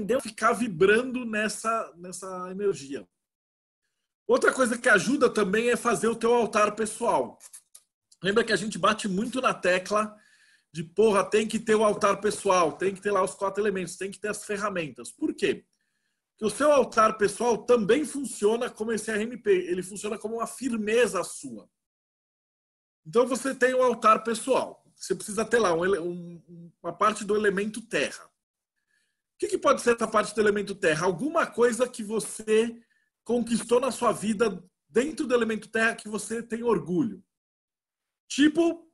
aprender a ficar vibrando nessa, nessa energia. Outra coisa que ajuda também é fazer o teu altar pessoal. Lembra que a gente bate muito na tecla de porra, tem que ter o altar pessoal, tem que ter lá os quatro elementos, tem que ter as ferramentas. Por quê? Porque o seu altar pessoal também funciona como esse RMP, ele funciona como uma firmeza sua. Então você tem o um altar pessoal. Você precisa ter lá um, um, uma parte do elemento terra que, que pode ser essa parte do elemento terra? Alguma coisa que você conquistou na sua vida dentro do elemento terra que você tem orgulho. Tipo,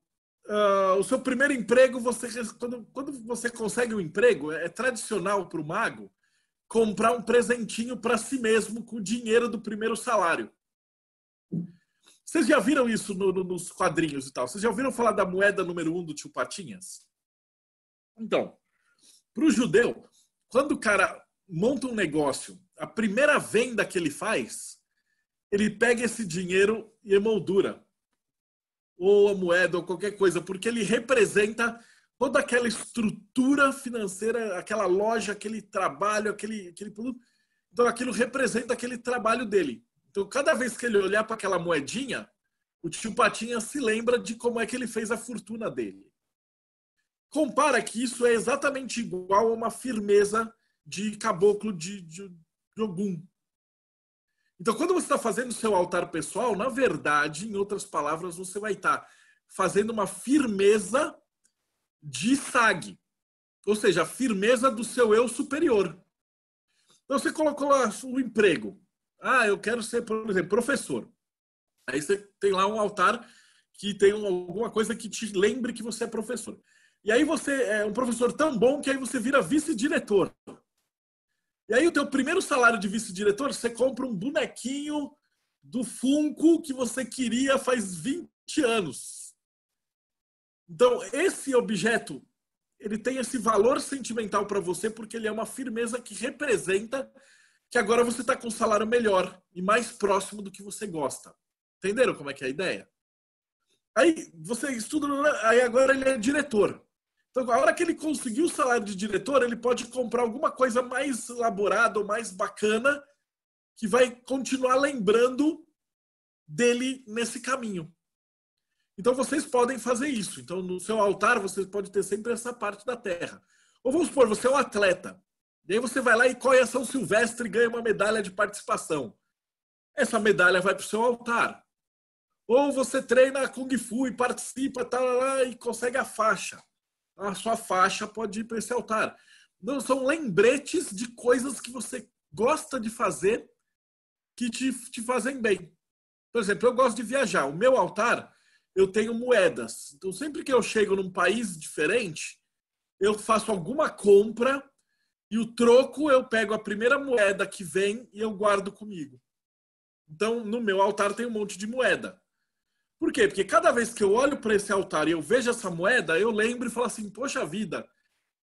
uh, o seu primeiro emprego, você quando, quando você consegue um emprego, é, é tradicional para o mago comprar um presentinho para si mesmo com o dinheiro do primeiro salário. Vocês já viram isso no, no, nos quadrinhos e tal? Vocês já ouviram falar da moeda número um do tio Patinhas? Então, para o judeu, quando o cara monta um negócio, a primeira venda que ele faz, ele pega esse dinheiro e emoldura. Ou a moeda, ou qualquer coisa, porque ele representa toda aquela estrutura financeira, aquela loja, aquele trabalho, aquele, aquele produto. Então aquilo representa aquele trabalho dele. Então cada vez que ele olhar para aquela moedinha, o tio Patinha se lembra de como é que ele fez a fortuna dele compara que isso é exatamente igual a uma firmeza de caboclo de, de, de Ogum. Então, quando você está fazendo seu altar pessoal, na verdade, em outras palavras, você vai estar tá fazendo uma firmeza de SAG, ou seja, a firmeza do seu eu superior. Então, você colocou lá o emprego. Ah, eu quero ser, por exemplo, professor. Aí você tem lá um altar que tem alguma coisa que te lembre que você é professor. E aí você é um professor tão bom que aí você vira vice-diretor. E aí o teu primeiro salário de vice-diretor, você compra um bonequinho do Funko que você queria faz 20 anos. Então, esse objeto, ele tem esse valor sentimental para você porque ele é uma firmeza que representa que agora você está com um salário melhor e mais próximo do que você gosta. Entenderam como é que é a ideia? Aí você estuda, aí agora ele é diretor. Então, a hora que ele conseguir o salário de diretor, ele pode comprar alguma coisa mais elaborada ou mais bacana que vai continuar lembrando dele nesse caminho. Então vocês podem fazer isso. Então no seu altar vocês podem ter sempre essa parte da terra. Ou vamos supor, você é um atleta. E aí você vai lá e corre a São Silvestre e ganha uma medalha de participação. Essa medalha vai para o seu altar. Ou você treina Kung Fu e participa, tá lá, e consegue a faixa a sua faixa pode ir para esse altar. Não, são lembretes de coisas que você gosta de fazer que te, te fazem bem. Por exemplo, eu gosto de viajar. O meu altar, eu tenho moedas. Então, sempre que eu chego num país diferente, eu faço alguma compra e o troco eu pego a primeira moeda que vem e eu guardo comigo. Então, no meu altar tem um monte de moeda. Por quê? Porque cada vez que eu olho para esse altar e eu vejo essa moeda, eu lembro e falo assim: poxa vida,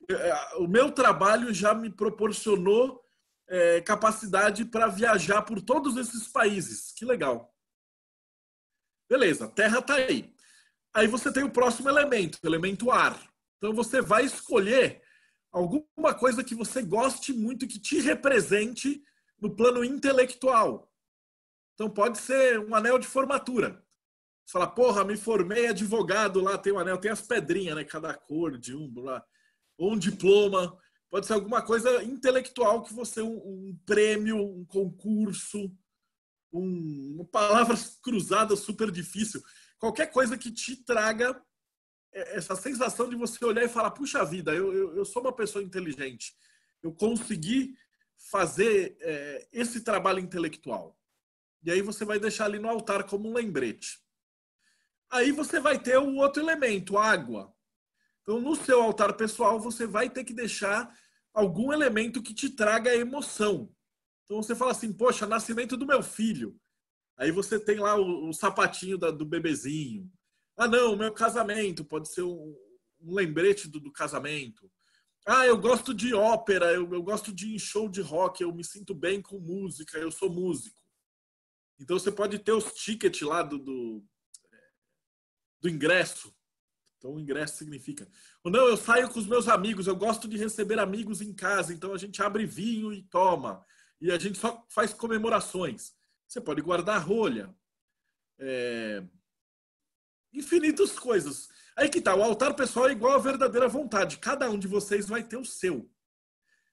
é, é, o meu trabalho já me proporcionou é, capacidade para viajar por todos esses países. Que legal. Beleza, terra está aí. Aí você tem o próximo elemento, o elemento ar. Então você vai escolher alguma coisa que você goste muito, que te represente no plano intelectual. Então pode ser um anel de formatura fala, porra, me formei advogado lá, tem o um anel, tem as pedrinhas, né? Cada cor de um, lá. Ou um diploma. Pode ser alguma coisa intelectual que você, um, um prêmio, um concurso, um, uma palavra cruzada super difícil. Qualquer coisa que te traga é, essa sensação de você olhar e falar, puxa vida, eu, eu, eu sou uma pessoa inteligente. Eu consegui fazer é, esse trabalho intelectual. E aí você vai deixar ali no altar como um lembrete. Aí você vai ter o outro elemento, água. Então, no seu altar pessoal, você vai ter que deixar algum elemento que te traga emoção. Então, você fala assim: Poxa, nascimento do meu filho. Aí você tem lá o, o sapatinho da, do bebezinho. Ah, não, meu casamento. Pode ser um, um lembrete do, do, casamento. Ah, eu gosto de ópera, eu, eu gosto de show de rock, eu me sinto bem com música, eu sou músico. Então você pode ter os tickets lá do, do do ingresso. Então, o ingresso significa. Ou oh, não, eu saio com os meus amigos, eu gosto de receber amigos em casa, então a gente abre vinho e toma. E a gente só faz comemorações. Você pode guardar rolha. É... Infinitas coisas. Aí que tá, o altar pessoal é igual à verdadeira vontade. Cada um de vocês vai ter o seu.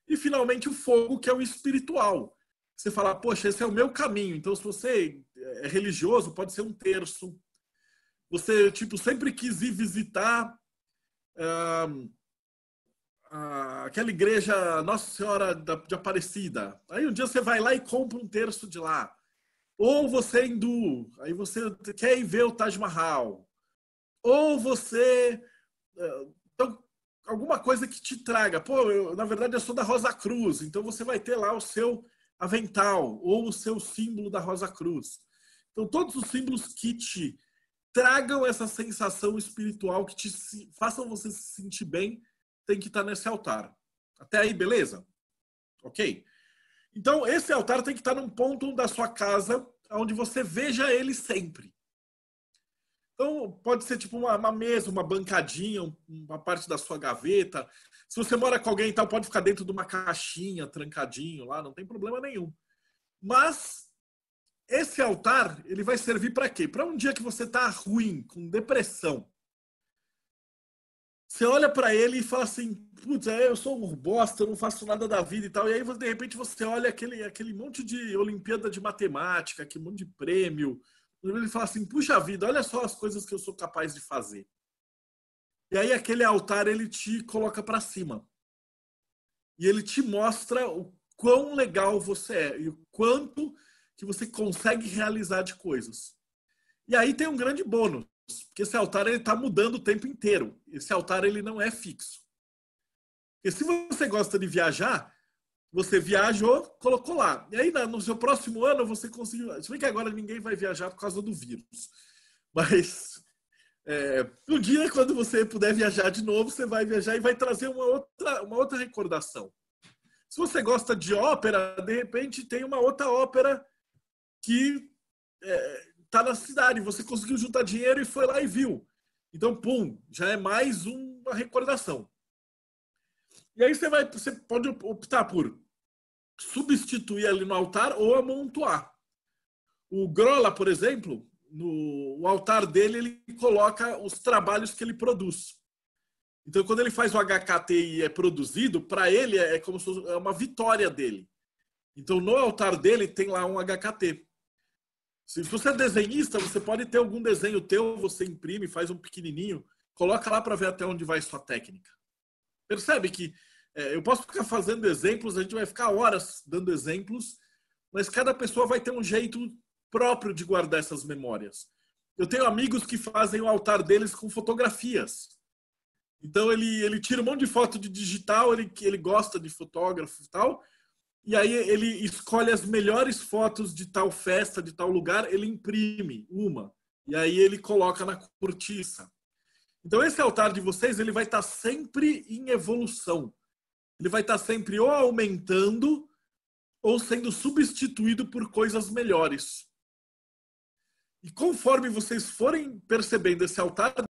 E finalmente o fogo, que é o espiritual. Você fala, poxa, esse é o meu caminho. Então, se você é religioso, pode ser um terço, você, tipo, sempre quis ir visitar uh, uh, aquela igreja Nossa Senhora de Aparecida. Aí um dia você vai lá e compra um terço de lá. Ou você é hindu, aí você quer ir ver o Taj Mahal. Ou você... Eh, então, alguma coisa que te traga. Pô, eu, na verdade eu sou da Rosa Cruz, então você vai ter lá o seu avental ou o seu símbolo da Rosa Cruz. Então, todos os símbolos que te tragam essa sensação espiritual que te façam você se sentir bem, tem que estar tá nesse altar. Até aí, beleza? Ok? Então, esse altar tem que estar tá num ponto da sua casa onde você veja ele sempre. Então, pode ser tipo uma, uma mesa, uma bancadinha, uma parte da sua gaveta. Se você mora com alguém e tal, pode ficar dentro de uma caixinha, trancadinho lá, não tem problema nenhum. Mas esse altar, ele vai servir para quê? Para um dia que você está ruim, com depressão. Você olha para ele e fala assim: putz, é, eu sou um bosta, eu não faço nada da vida e tal. E aí, de repente, você olha aquele, aquele monte de Olimpíada de Matemática, aquele monte de prêmio. Ele fala assim: puxa vida, olha só as coisas que eu sou capaz de fazer. E aí, aquele altar, ele te coloca para cima. E ele te mostra o quão legal você é e o quanto que você consegue realizar de coisas. E aí tem um grande bônus, porque esse altar ele está mudando o tempo inteiro. Esse altar ele não é fixo. E se você gosta de viajar, você viajou, colocou lá. E aí no seu próximo ano você conseguiu. Se bem que agora ninguém vai viajar por causa do vírus, mas é, um dia quando você puder viajar de novo, você vai viajar e vai trazer uma outra, uma outra recordação. Se você gosta de ópera, de repente tem uma outra ópera que está é, tá na cidade. Você conseguiu juntar dinheiro e foi lá e viu. Então, pum, já é mais uma recordação. E aí você vai, você pode optar por substituir ali no altar ou amontoar. O Grola, por exemplo, no o altar dele ele coloca os trabalhos que ele produz. Então, quando ele faz o HKT e é produzido, para ele é, é como se fosse é uma vitória dele. Então, no altar dele tem lá um HKT. Se você é desenhista, você pode ter algum desenho teu, você imprime, faz um pequenininho, coloca lá para ver até onde vai sua técnica. Percebe que é, eu posso ficar fazendo exemplos, a gente vai ficar horas dando exemplos, mas cada pessoa vai ter um jeito próprio de guardar essas memórias. Eu tenho amigos que fazem o altar deles com fotografias. Então ele, ele tira um monte de foto de digital, ele, ele gosta de fotógrafo e tal, e aí ele escolhe as melhores fotos de tal festa, de tal lugar, ele imprime uma. E aí ele coloca na cortiça. Então esse altar de vocês, ele vai estar tá sempre em evolução. Ele vai estar tá sempre ou aumentando ou sendo substituído por coisas melhores. E conforme vocês forem percebendo esse altar